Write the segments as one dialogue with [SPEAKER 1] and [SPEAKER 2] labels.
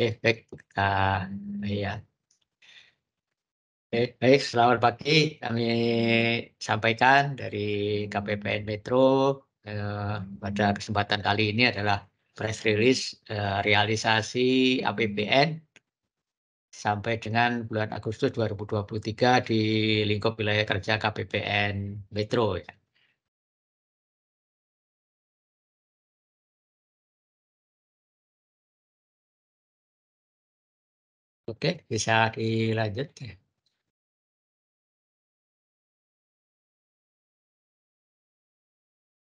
[SPEAKER 1] Efek, baik, ya. Baik baik,
[SPEAKER 2] selamat pagi. Kami sampaikan dari KPPN Metro, eh, pada kesempatan kali ini adalah press release, eh, realisasi APBN sampai dengan bulan Agustus 2023
[SPEAKER 1] di lingkup wilayah kerja KPPN Metro ya. Oke, bisa dilanjut. Ya.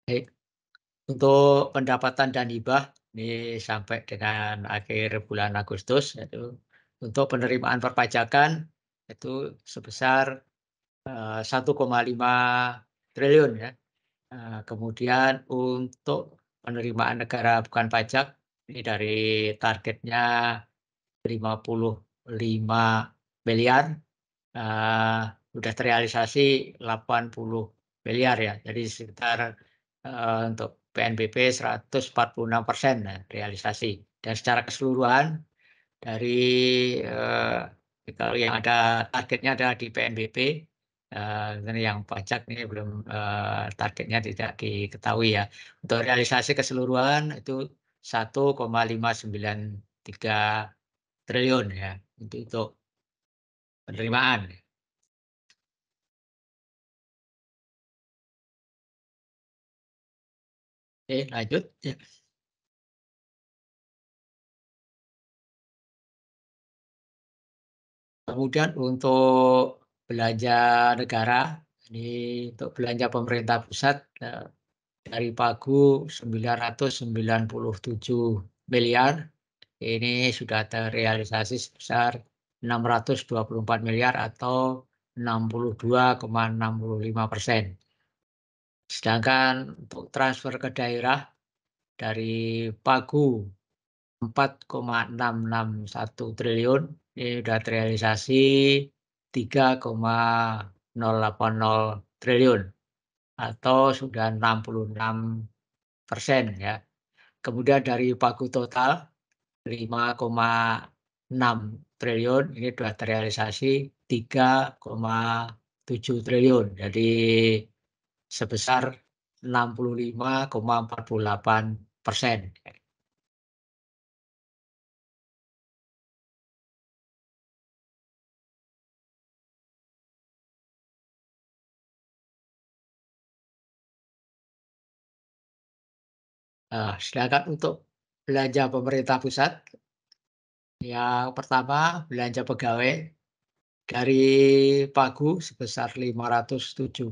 [SPEAKER 1] Baik. Untuk pendapatan dan hibah ini sampai dengan akhir
[SPEAKER 2] bulan Agustus yaitu untuk penerimaan perpajakan itu sebesar 1,5 eh, triliun ya. Eh, kemudian untuk penerimaan negara bukan pajak ini dari targetnya 50 miliar uh, eh, sudah terrealisasi 80 miliar ya jadi sekitar uh, untuk PNBP 146 persen ya realisasi dan secara keseluruhan dari uh, kalau yang ada targetnya ada di PNBP Uh, yang pajak ini belum uh, targetnya tidak diketahui ya. Untuk realisasi keseluruhan itu 1,593
[SPEAKER 1] triliun ya untuk Itu penerimaan. Oke, lanjut. Ya. Kemudian untuk belanja negara, ini untuk belanja pemerintah pusat eh,
[SPEAKER 2] dari pagu 997 miliar ini sudah terrealisasi sebesar 624 miliar atau 62,65 persen. Sedangkan untuk transfer ke daerah dari Pagu 4,661 triliun ini sudah terrealisasi 3,080 triliun atau sudah 66 persen ya. Kemudian dari pagu total 5,6 triliun ini sudah terrealisasi 3,7 triliun. Jadi sebesar
[SPEAKER 1] 65,48 persen. Nah, silakan untuk belanja pemerintah pusat.
[SPEAKER 2] Yang pertama, belanja pegawai dari pagu sebesar 517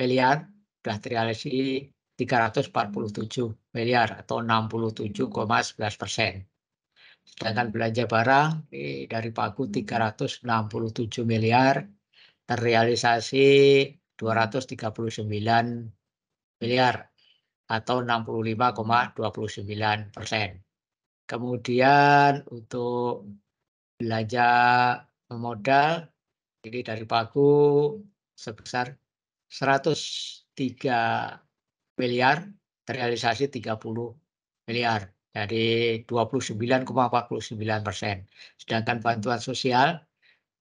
[SPEAKER 2] miliar sudah terrealisasi 347 miliar atau 67,11 persen. Sedangkan belanja barang eh, dari pagu 367 miliar terrealisasi 239 miliar atau 65,29 persen. Kemudian untuk belanja modal, ini dari pagu sebesar 103 miliar, terrealisasi 30 miliar, dari 29,49 persen. Sedangkan bantuan sosial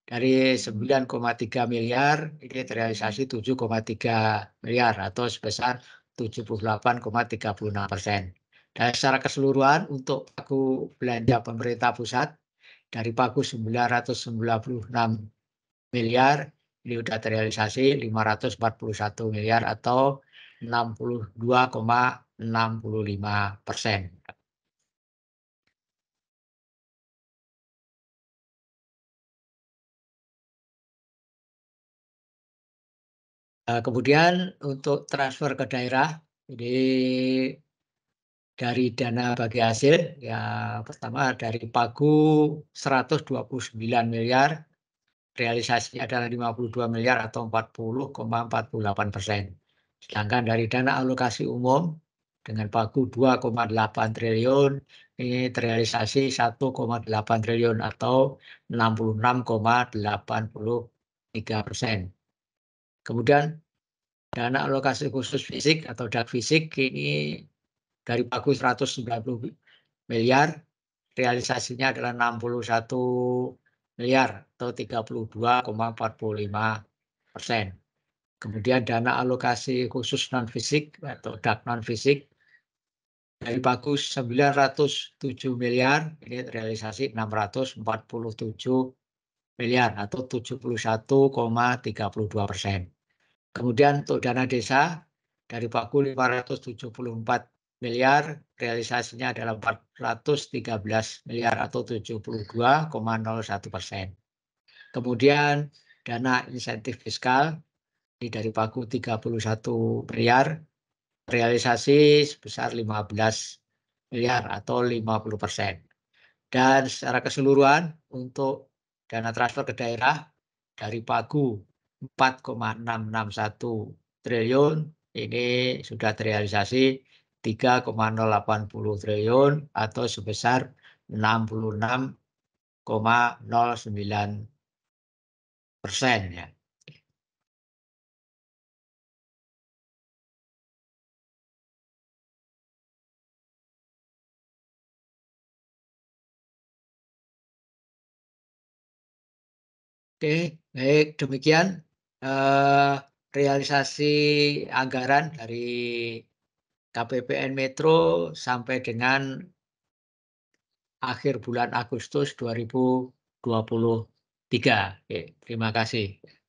[SPEAKER 2] dari 9,3 miliar ini terrealisasi 7,3 miliar atau sebesar 78,36 persen. Dan secara keseluruhan untuk pagu belanja pemerintah pusat dari pagu 996 miliar ini sudah terrealisasi 541 miliar atau
[SPEAKER 1] 62,65 persen. Eh, kemudian untuk transfer ke daerah, ini dari dana bagi hasil, ya
[SPEAKER 2] pertama dari pagu 129 miliar, realisasi adalah 52 miliar atau 40,48 persen. Sedangkan dari dana alokasi umum dengan pagu 2,8 triliun, ini terrealisasi 1,8 triliun atau 66,83 persen. Kemudian dana alokasi khusus fisik atau dak fisik ini dari pagu 190 miliar realisasinya adalah 61 miliar atau 32,45 persen. Kemudian dana alokasi khusus non fisik atau dak non fisik dari pagu 907 miliar ini realisasi 647 miliar atau 71,32 persen. Kemudian untuk dana desa dari Baku 574 miliar, realisasinya adalah 413 miliar atau 72,01 persen. Kemudian dana insentif fiskal ini dari Paku 31 miliar, realisasi sebesar 15 miliar atau 50 persen. Dan secara keseluruhan untuk dana transfer ke daerah dari Pagu 4,661 triliun ini sudah terrealisasi 3,080 triliun atau sebesar
[SPEAKER 1] 66,09 persen ya. Oke, baik demikian eh, realisasi anggaran dari
[SPEAKER 2] KPPN Metro sampai dengan
[SPEAKER 1] akhir bulan Agustus 2023. Oke, terima kasih.